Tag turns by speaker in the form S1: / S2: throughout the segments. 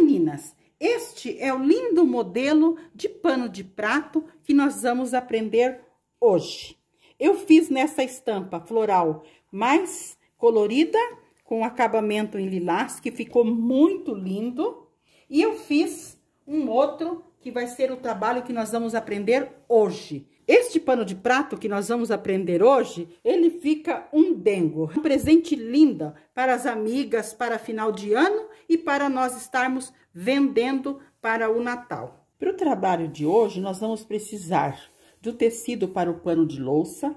S1: meninas? Este é o lindo modelo de pano de prato que nós vamos aprender hoje. Eu fiz nessa estampa floral mais colorida, com acabamento em lilás, que ficou muito lindo. E eu fiz um outro, que vai ser o trabalho que nós vamos aprender hoje. Este pano de prato que nós vamos aprender hoje, ele fica um dengo. Um presente linda para as amigas, para final de ano e para nós estarmos vendendo para o Natal. Para o trabalho de hoje, nós vamos precisar do tecido para o pano de louça,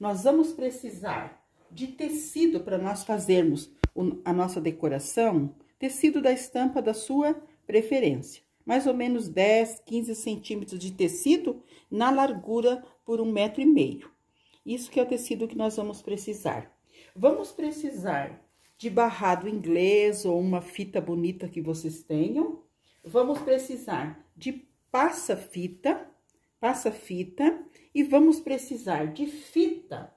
S1: nós vamos precisar de tecido para nós fazermos a nossa decoração, tecido da estampa da sua preferência. Mais ou menos 10, 15 centímetros de tecido na largura por um metro e meio. Isso que é o tecido que nós vamos precisar. Vamos precisar de barrado inglês ou uma fita bonita que vocês tenham. Vamos precisar de passa-fita, passa-fita, e vamos precisar de fita.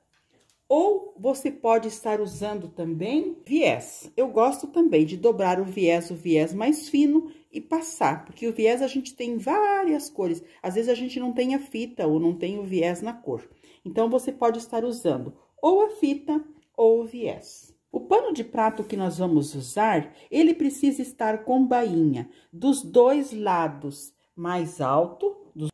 S1: Ou você pode estar usando também viés. Eu gosto também de dobrar o viés, o viés mais fino e passar, porque o viés a gente tem várias cores. Às vezes a gente não tem a fita ou não tem o viés na cor. Então, você pode estar usando ou a fita ou o viés. O pano de prato que nós vamos usar, ele precisa estar com bainha dos dois lados, mais alto. Dos...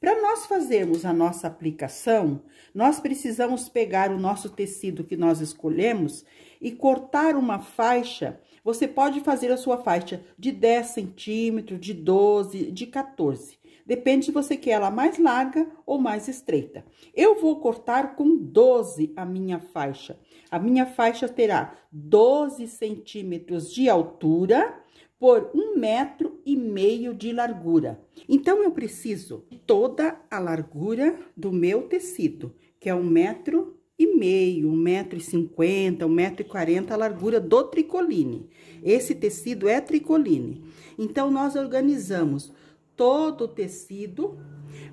S1: Para nós fazermos a nossa aplicação, nós precisamos pegar o nosso tecido que nós escolhemos e cortar uma faixa. Você pode fazer a sua faixa de 10 centímetros, de 12, de 14. Depende se você quer ela mais larga ou mais estreita. Eu vou cortar com 12 a minha faixa. A minha faixa terá 12 centímetros de altura por um metro e meio de largura. Então, eu preciso toda a largura do meu tecido, que é um metro e meio, um metro e cinquenta, um metro e quarenta a largura do tricoline. Esse tecido é tricoline. Então, nós organizamos todo o tecido,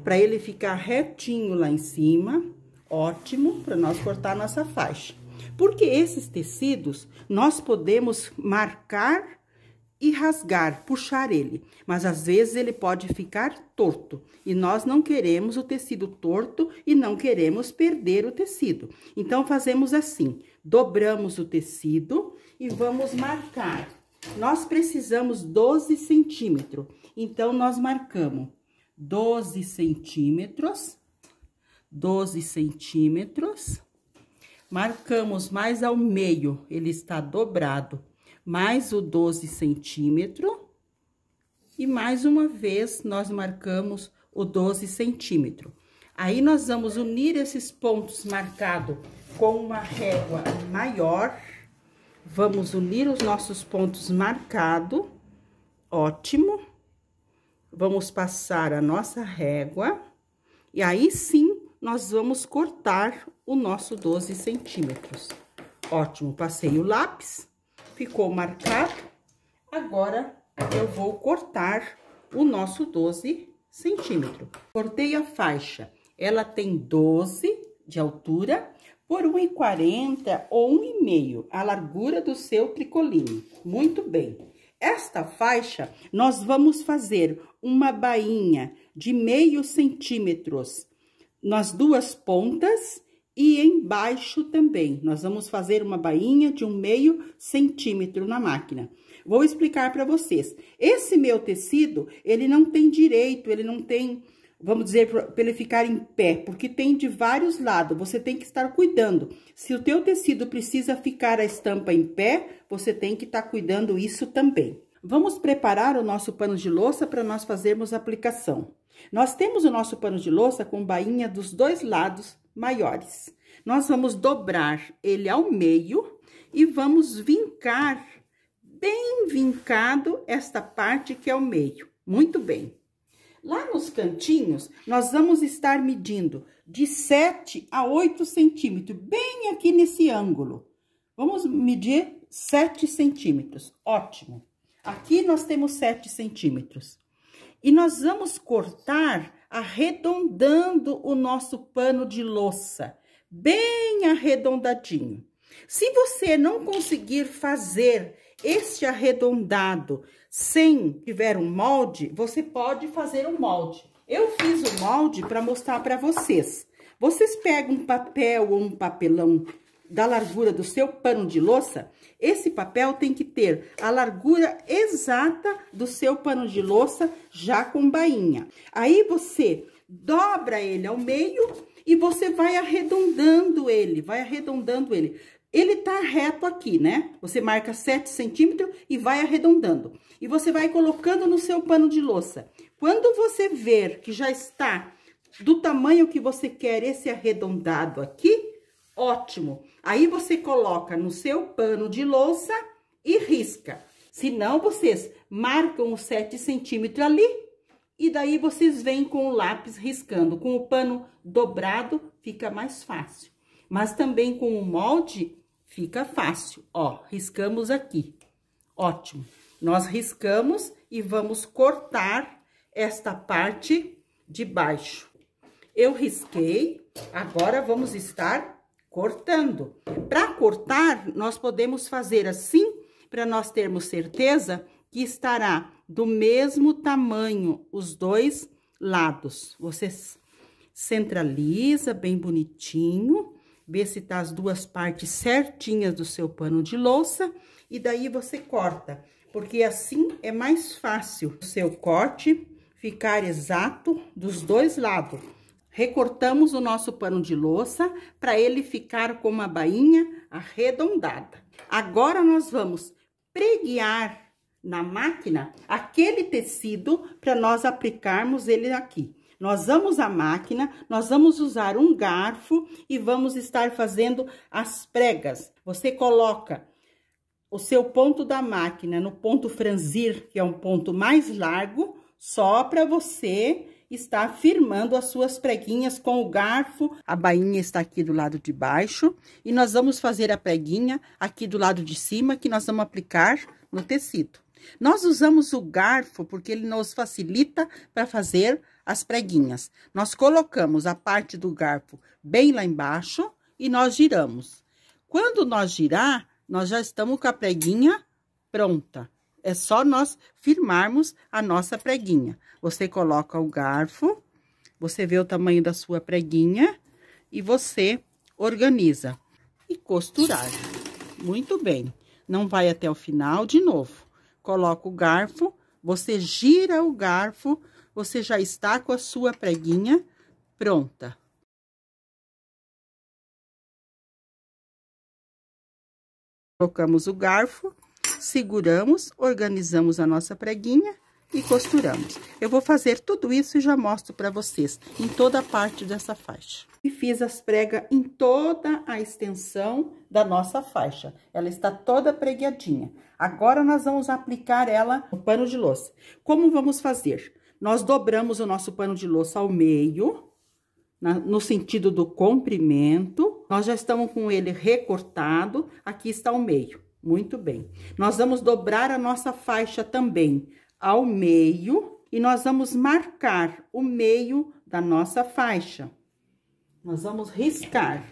S1: para ele ficar retinho lá em cima, ótimo, para nós cortar a nossa faixa. Porque esses tecidos, nós podemos marcar e rasgar, puxar ele, mas às vezes ele pode ficar torto e nós não queremos o tecido torto e não queremos perder o tecido. Então, fazemos assim, dobramos o tecido e vamos marcar. Nós precisamos 12 centímetros. Então, nós marcamos 12 centímetros, 12 centímetros. Marcamos mais ao meio, ele está dobrado, mais o 12 centímetro. E mais uma vez, nós marcamos o 12 centímetro. Aí, nós vamos unir esses pontos marcados com uma régua maior. Vamos unir os nossos pontos marcados. Ótimo vamos passar a nossa régua e aí sim nós vamos cortar o nosso 12 centímetros. Ótimo, passei o lápis, ficou marcado. Agora, eu vou cortar o nosso 12 centímetro. Cortei a faixa, ela tem 12 de altura por 1,40 ou 1,5 a largura do seu tricoline. Muito bem. Esta faixa, nós vamos fazer uma bainha de meio centímetros nas duas pontas e embaixo também. Nós vamos fazer uma bainha de um meio centímetro na máquina. Vou explicar para vocês. Esse meu tecido, ele não tem direito, ele não tem vamos dizer, para ele ficar em pé, porque tem de vários lados, você tem que estar cuidando. Se o teu tecido precisa ficar a estampa em pé, você tem que estar tá cuidando isso também. Vamos preparar o nosso pano de louça para nós fazermos a aplicação. Nós temos o nosso pano de louça com bainha dos dois lados maiores. Nós vamos dobrar ele ao meio e vamos vincar, bem vincado, esta parte que é o meio. Muito bem. Lá nos cantinhos, nós vamos estar medindo de 7 a 8 centímetros, bem aqui nesse ângulo. Vamos medir 7 centímetros, ótimo. Aqui nós temos 7 centímetros. E nós vamos cortar arredondando o nosso pano de louça, bem arredondadinho. Se você não conseguir fazer este arredondado sem tiver um molde, você pode fazer um molde. Eu fiz o um molde para mostrar para vocês. Vocês pegam um papel ou um papelão da largura do seu pano de louça, esse papel tem que ter a largura exata do seu pano de louça já com bainha. Aí você dobra ele ao meio e você vai arredondando ele, vai arredondando ele. Ele tá reto aqui, né? Você marca 7 centímetros e vai arredondando. E você vai colocando no seu pano de louça. Quando você ver que já está do tamanho que você quer esse arredondado aqui, ótimo. Aí você coloca no seu pano de louça e risca. Se não, vocês marcam os 7 centímetros ali e daí vocês vêm com o lápis riscando. Com o pano dobrado fica mais fácil. Mas também com o molde Fica fácil, ó, riscamos aqui. Ótimo. Nós riscamos e vamos cortar esta parte de baixo. Eu risquei, agora vamos estar cortando. Para cortar, nós podemos fazer assim, para nós termos certeza que estará do mesmo tamanho os dois lados. Você centraliza bem bonitinho ver se tá as duas partes certinhas do seu pano de louça, e daí você corta, porque assim é mais fácil o seu corte ficar exato dos dois lados. Recortamos o nosso pano de louça para ele ficar com uma bainha arredondada. Agora, nós vamos preguiar na máquina aquele tecido para nós aplicarmos ele aqui. Nós vamos a máquina, nós vamos usar um garfo e vamos estar fazendo as pregas. Você coloca o seu ponto da máquina no ponto franzir, que é um ponto mais largo, só para você está firmando as suas preguinhas com o garfo. A bainha está aqui do lado de baixo e nós vamos fazer a preguinha aqui do lado de cima que nós vamos aplicar no tecido. Nós usamos o garfo porque ele nos facilita para fazer as preguinhas. Nós colocamos a parte do garfo bem lá embaixo e nós giramos. Quando nós girar, nós já estamos com a preguinha pronta. É só nós firmarmos a nossa preguinha. Você coloca o garfo, você vê o tamanho da sua preguinha e você organiza. E costurar. Muito bem. Não vai até o final de novo. Coloca o garfo, você gira o garfo você já está com a sua preguinha pronta. Colocamos o garfo, seguramos, organizamos a nossa preguinha e costuramos. Eu vou fazer tudo isso e já mostro para vocês em toda a parte dessa faixa. E fiz as pregas em toda a extensão da nossa faixa. Ela está toda preguiadinha. Agora, nós vamos aplicar ela no pano de louça. Como vamos fazer? Nós dobramos o nosso pano de louça ao meio, na, no sentido do comprimento. Nós já estamos com ele recortado, aqui está o meio. Muito bem. Nós vamos dobrar a nossa faixa também ao meio e nós vamos marcar o meio da nossa faixa. Nós vamos riscar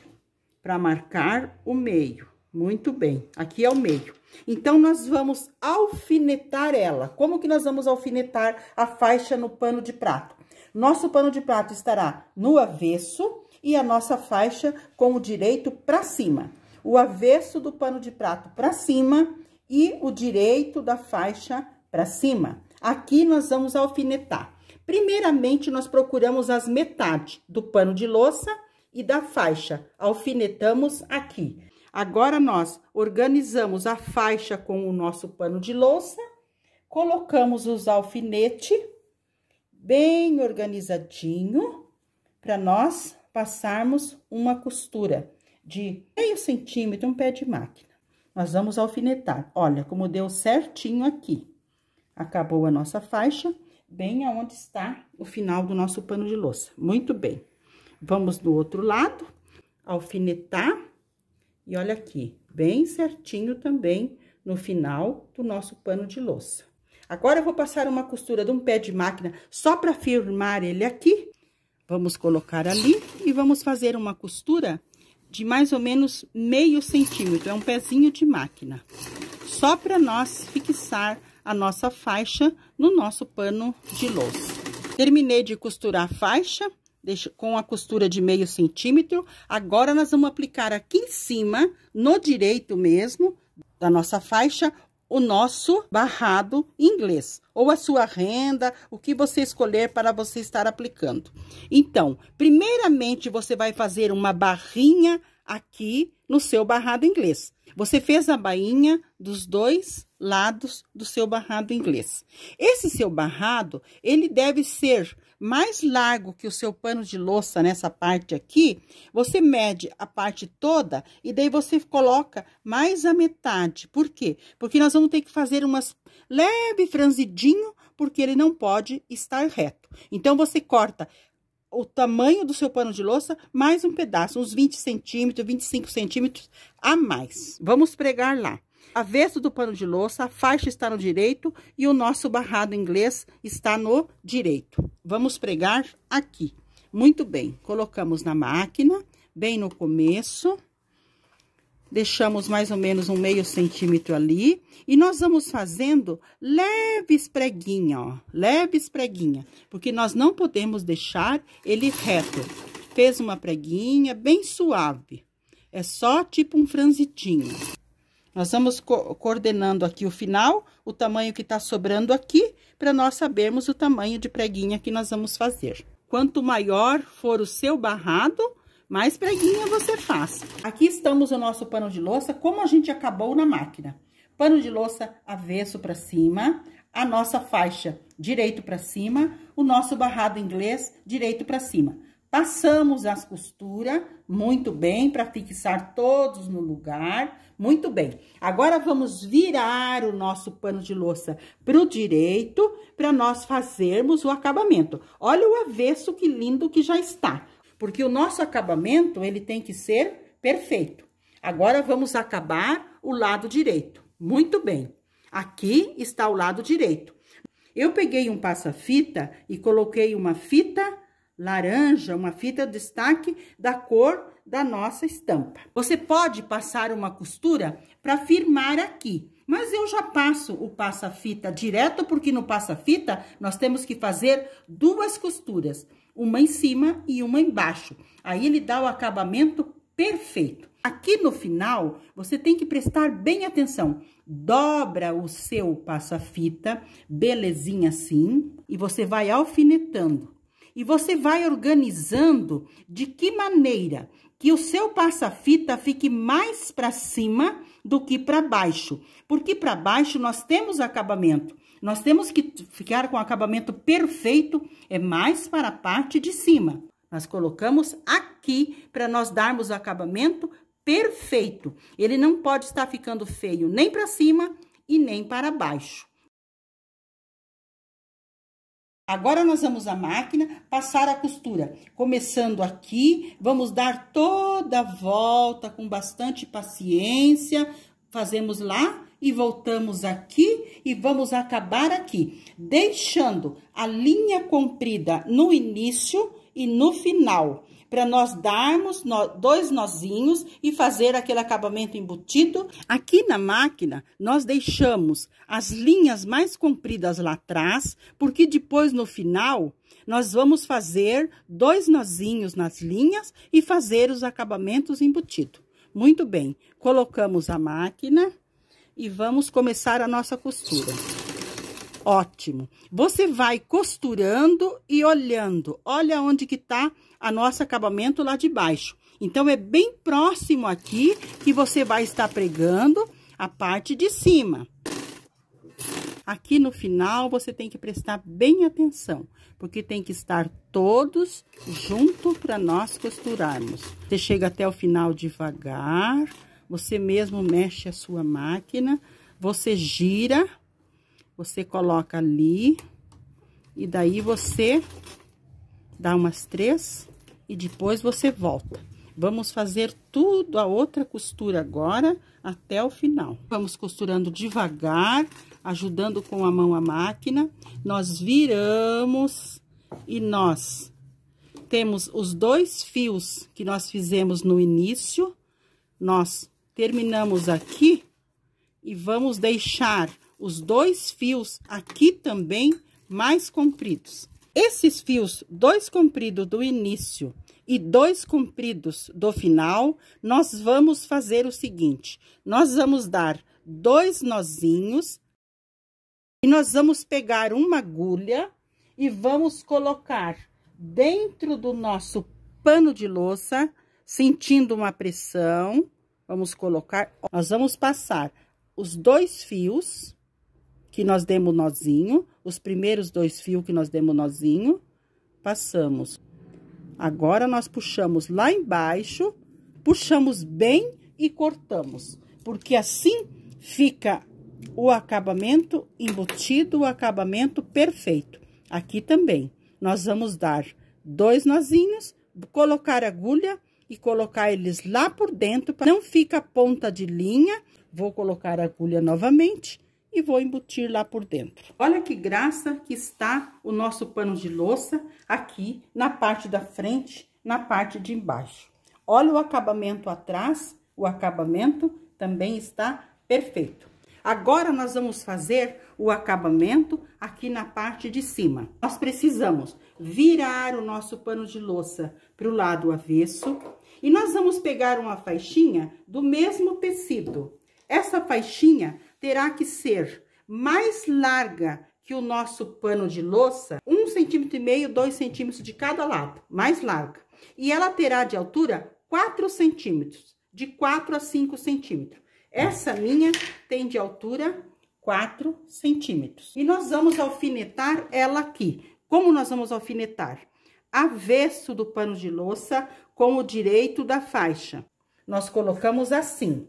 S1: para marcar o meio. Muito bem, aqui é o meio. Então, nós vamos alfinetar ela. Como que nós vamos alfinetar a faixa no pano de prato? Nosso pano de prato estará no avesso e a nossa faixa com o direito para cima. O avesso do pano de prato para cima e o direito da faixa para cima. Aqui nós vamos alfinetar. Primeiramente, nós procuramos as metades do pano de louça e da faixa. Alfinetamos aqui. Agora nós organizamos a faixa com o nosso pano de louça, colocamos os alfinete bem organizadinho para nós passarmos uma costura de meio centímetro, um pé de máquina. Nós vamos alfinetar. Olha como deu certinho aqui. Acabou a nossa faixa, bem aonde está o final do nosso pano de louça. Muito bem. Vamos do outro lado, alfinetar e olha aqui, bem certinho também no final do nosso pano de louça. Agora, eu vou passar uma costura de um pé de máquina só para firmar ele aqui. Vamos colocar ali e vamos fazer uma costura de mais ou menos meio centímetro, é um pezinho de máquina. Só para nós fixar a nossa faixa no nosso pano de louça. Terminei de costurar a faixa, Deixa, com a costura de meio centímetro. Agora, nós vamos aplicar aqui em cima, no direito mesmo, da nossa faixa, o nosso barrado inglês, ou a sua renda, o que você escolher para você estar aplicando. Então, primeiramente, você vai fazer uma barrinha aqui no seu barrado inglês. Você fez a bainha dos dois lados do seu barrado inglês. Esse seu barrado, ele deve ser mais largo que o seu pano de louça nessa parte aqui, você mede a parte toda e daí você coloca mais a metade. Por quê? Porque nós vamos ter que fazer umas leve franzidinho, porque ele não pode estar reto. Então, você corta o tamanho do seu pano de louça mais um pedaço, uns 20 centímetros, 25 centímetros a mais. Vamos pregar lá avesso do pano de louça, a faixa está no direito e o nosso barrado inglês está no direito. Vamos pregar aqui. Muito bem, colocamos na máquina, bem no começo, deixamos mais ou menos um meio centímetro ali, e nós vamos fazendo leves preguinha, ó, leves preguinha, porque nós não podemos deixar ele reto. Fez uma preguinha bem suave, é só tipo um franzitinho. Nós vamos co coordenando aqui o final, o tamanho que tá sobrando aqui, para nós sabermos o tamanho de preguinha que nós vamos fazer. Quanto maior for o seu barrado, mais preguinha você faz. Aqui estamos o nosso pano de louça, como a gente acabou na máquina. Pano de louça avesso para cima, a nossa faixa direito para cima, o nosso barrado inglês direito para cima. Passamos as costuras muito bem para fixar todos no lugar, muito bem. Agora vamos virar o nosso pano de louça para o direito para nós fazermos o acabamento. Olha o avesso que lindo que já está, porque o nosso acabamento ele tem que ser perfeito. Agora vamos acabar o lado direito, muito bem. Aqui está o lado direito. Eu peguei um passa-fita e coloquei uma fita laranja, uma fita destaque da cor da nossa estampa. Você pode passar uma costura para firmar aqui, mas eu já passo o passa-fita direto, porque no passa-fita nós temos que fazer duas costuras, uma em cima e uma embaixo. Aí ele dá o acabamento perfeito. Aqui no final, você tem que prestar bem atenção. Dobra o seu passa-fita, belezinha assim, e você vai alfinetando e você vai organizando de que maneira que o seu passa-fita fique mais para cima do que para baixo, porque para baixo nós temos acabamento. Nós temos que ficar com o acabamento perfeito, é mais para a parte de cima. Nós colocamos aqui para nós darmos o acabamento perfeito. Ele não pode estar ficando feio nem para cima e nem para baixo. Agora, nós vamos à máquina passar a costura. Começando aqui, vamos dar toda a volta com bastante paciência. Fazemos lá e voltamos aqui e vamos acabar aqui. Deixando a linha comprida no início e no final para nós darmos dois nozinhos e fazer aquele acabamento embutido. Aqui na máquina, nós deixamos as linhas mais compridas lá atrás, porque depois, no final, nós vamos fazer dois nozinhos nas linhas e fazer os acabamentos embutidos. Muito bem, colocamos a máquina e vamos começar a nossa costura. Ótimo. Você vai costurando e olhando. Olha onde que tá a nosso acabamento lá de baixo. Então, é bem próximo aqui que você vai estar pregando a parte de cima. Aqui no final, você tem que prestar bem atenção, porque tem que estar todos junto para nós costurarmos. Você chega até o final devagar, você mesmo mexe a sua máquina, você gira você coloca ali, e daí você dá umas três, e depois você volta. Vamos fazer tudo a outra costura agora até o final. Vamos costurando devagar, ajudando com a mão a máquina. Nós viramos e nós temos os dois fios que nós fizemos no início, nós terminamos aqui e vamos deixar os dois fios aqui também mais compridos. Esses fios, dois compridos do início e dois compridos do final, nós vamos fazer o seguinte. Nós vamos dar dois nozinhos e nós vamos pegar uma agulha e vamos colocar dentro do nosso pano de louça, sentindo uma pressão. Vamos colocar, nós vamos passar os dois fios que nós demos nozinho, os primeiros dois fios que nós demos nozinho, passamos. Agora, nós puxamos lá embaixo, puxamos bem e cortamos, porque assim fica o acabamento embutido, o acabamento perfeito. Aqui também, nós vamos dar dois nozinhos, colocar agulha e colocar eles lá por dentro, para não fica ponta de linha. Vou colocar agulha novamente e vou embutir lá por dentro. Olha que graça que está o nosso pano de louça aqui na parte da frente, na parte de embaixo. Olha o acabamento atrás, o acabamento também está perfeito. Agora, nós vamos fazer o acabamento aqui na parte de cima. Nós precisamos virar o nosso pano de louça para o lado avesso. E nós vamos pegar uma faixinha do mesmo tecido. Essa faixinha terá que ser mais larga que o nosso pano de louça, um centímetro e meio, dois centímetros de cada lado, mais larga. E ela terá de altura 4 centímetros, de 4 a 5 centímetros. Essa minha tem de altura 4 centímetros. E nós vamos alfinetar ela aqui. Como nós vamos alfinetar? Avesso do pano de louça com o direito da faixa. Nós colocamos assim.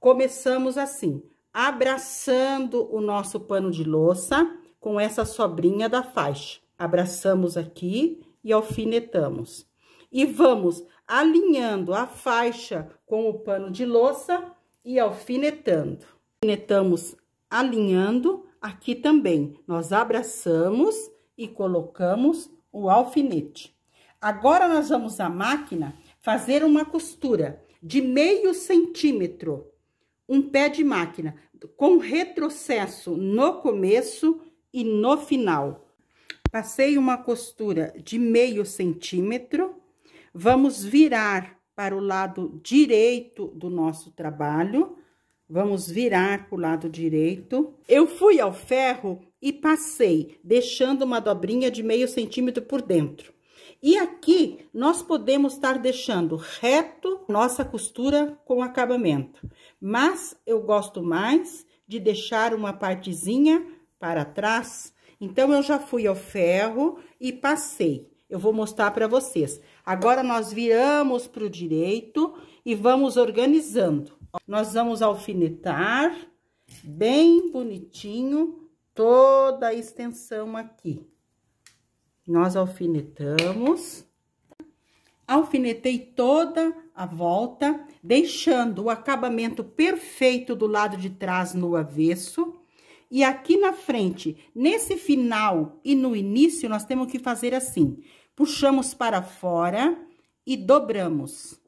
S1: Começamos assim abraçando o nosso pano de louça com essa sobrinha da faixa. Abraçamos aqui e alfinetamos. E vamos alinhando a faixa com o pano de louça e alfinetando. Alfinetamos alinhando aqui também. Nós abraçamos e colocamos o alfinete. Agora, nós vamos à máquina fazer uma costura de meio centímetro um pé de máquina com retrocesso no começo e no final. Passei uma costura de meio centímetro, vamos virar para o lado direito do nosso trabalho, vamos virar para o lado direito. Eu fui ao ferro e passei, deixando uma dobrinha de meio centímetro por dentro. E aqui nós podemos estar deixando reto nossa costura com acabamento, mas eu gosto mais de deixar uma partezinha para trás. Então, eu já fui ao ferro e passei. Eu vou mostrar para vocês. Agora, nós viramos para o direito e vamos organizando. Nós vamos alfinetar bem bonitinho toda a extensão aqui. Nós alfinetamos. Alfinetei toda a volta, deixando o acabamento perfeito do lado de trás no avesso. E aqui na frente, nesse final e no início, nós temos que fazer assim. Puxamos para fora e dobramos.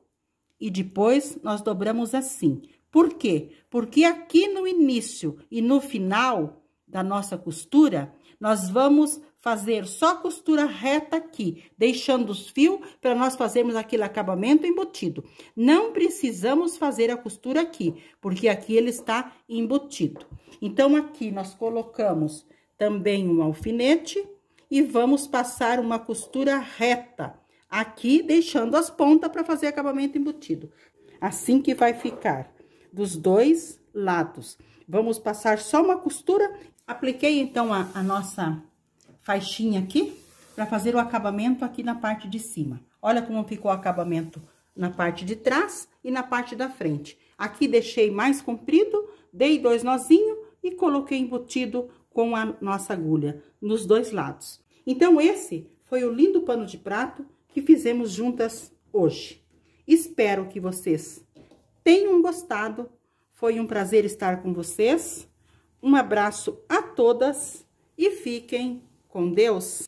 S1: E depois, nós dobramos assim. Por quê? Porque aqui no início e no final da nossa costura, nós vamos fazer só costura reta aqui, deixando os fios para nós fazermos aquele acabamento embutido. Não precisamos fazer a costura aqui, porque aqui ele está embutido. Então, aqui nós colocamos também um alfinete e vamos passar uma costura reta aqui, deixando as pontas para fazer acabamento embutido. Assim que vai ficar dos dois lados. Vamos passar só uma costura. Apliquei, então, a, a nossa faixinha aqui, para fazer o acabamento aqui na parte de cima. Olha como ficou o acabamento na parte de trás e na parte da frente. Aqui deixei mais comprido, dei dois nozinhos e coloquei embutido com a nossa agulha nos dois lados. Então, esse foi o lindo pano de prato que fizemos juntas hoje. Espero que vocês tenham gostado. Foi um prazer estar com vocês. Um abraço a todas e fiquem com Deus?